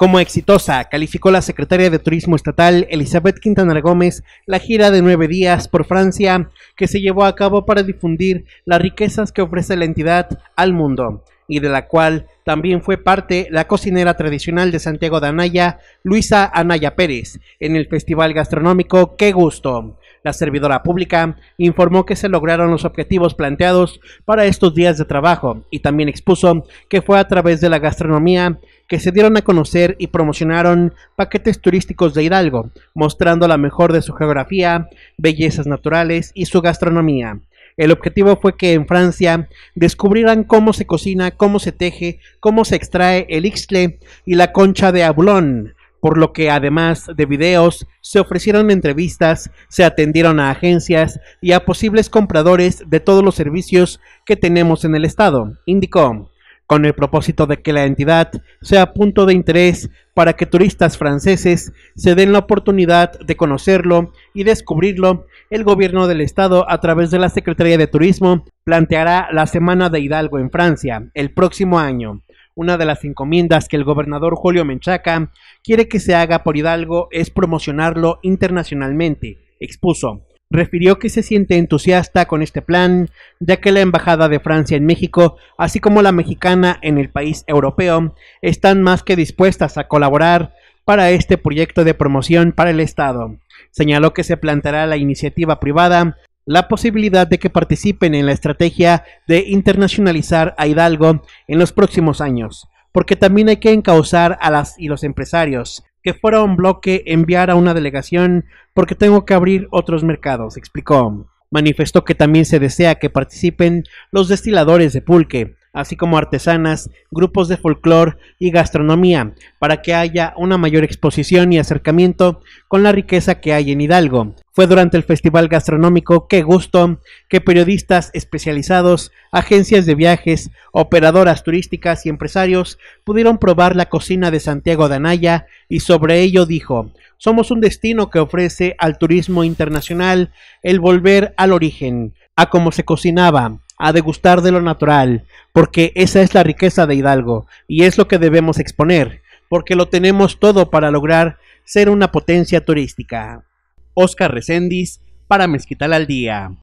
Como exitosa, calificó la secretaria de Turismo Estatal Elizabeth Quintana Gómez la gira de nueve días por Francia que se llevó a cabo para difundir las riquezas que ofrece la entidad al mundo y de la cual también fue parte la cocinera tradicional de Santiago de Anaya, Luisa Anaya Pérez, en el Festival Gastronómico Qué Gusto. La servidora pública informó que se lograron los objetivos planteados para estos días de trabajo y también expuso que fue a través de la gastronomía que se dieron a conocer y promocionaron paquetes turísticos de Hidalgo, mostrando la mejor de su geografía, bellezas naturales y su gastronomía. El objetivo fue que en Francia descubrieran cómo se cocina, cómo se teje, cómo se extrae el ixtle y la concha de abulón, por lo que además de videos, se ofrecieron entrevistas, se atendieron a agencias y a posibles compradores de todos los servicios que tenemos en el estado, indicó con el propósito de que la entidad sea punto de interés para que turistas franceses se den la oportunidad de conocerlo y descubrirlo, el gobierno del estado a través de la Secretaría de Turismo planteará la Semana de Hidalgo en Francia el próximo año. Una de las encomiendas que el gobernador Julio Menchaca quiere que se haga por Hidalgo es promocionarlo internacionalmente, expuso refirió que se siente entusiasta con este plan, ya que la Embajada de Francia en México, así como la mexicana en el país europeo, están más que dispuestas a colaborar para este proyecto de promoción para el Estado. Señaló que se planteará la iniciativa privada la posibilidad de que participen en la estrategia de internacionalizar a Hidalgo en los próximos años, porque también hay que encauzar a las y los empresarios que fuera un bloque enviar a una delegación porque tengo que abrir otros mercados, explicó. Manifestó que también se desea que participen los destiladores de pulque, así como artesanas, grupos de folclore y gastronomía, para que haya una mayor exposición y acercamiento con la riqueza que hay en Hidalgo. Fue durante el festival gastronómico Qué gusto que periodistas especializados, agencias de viajes, operadoras turísticas y empresarios pudieron probar la cocina de Santiago de Anaya y sobre ello dijo, somos un destino que ofrece al turismo internacional el volver al origen, a cómo se cocinaba, a degustar de lo natural, porque esa es la riqueza de Hidalgo y es lo que debemos exponer, porque lo tenemos todo para lograr ser una potencia turística. Oscar Recendis para Mezquital al Día.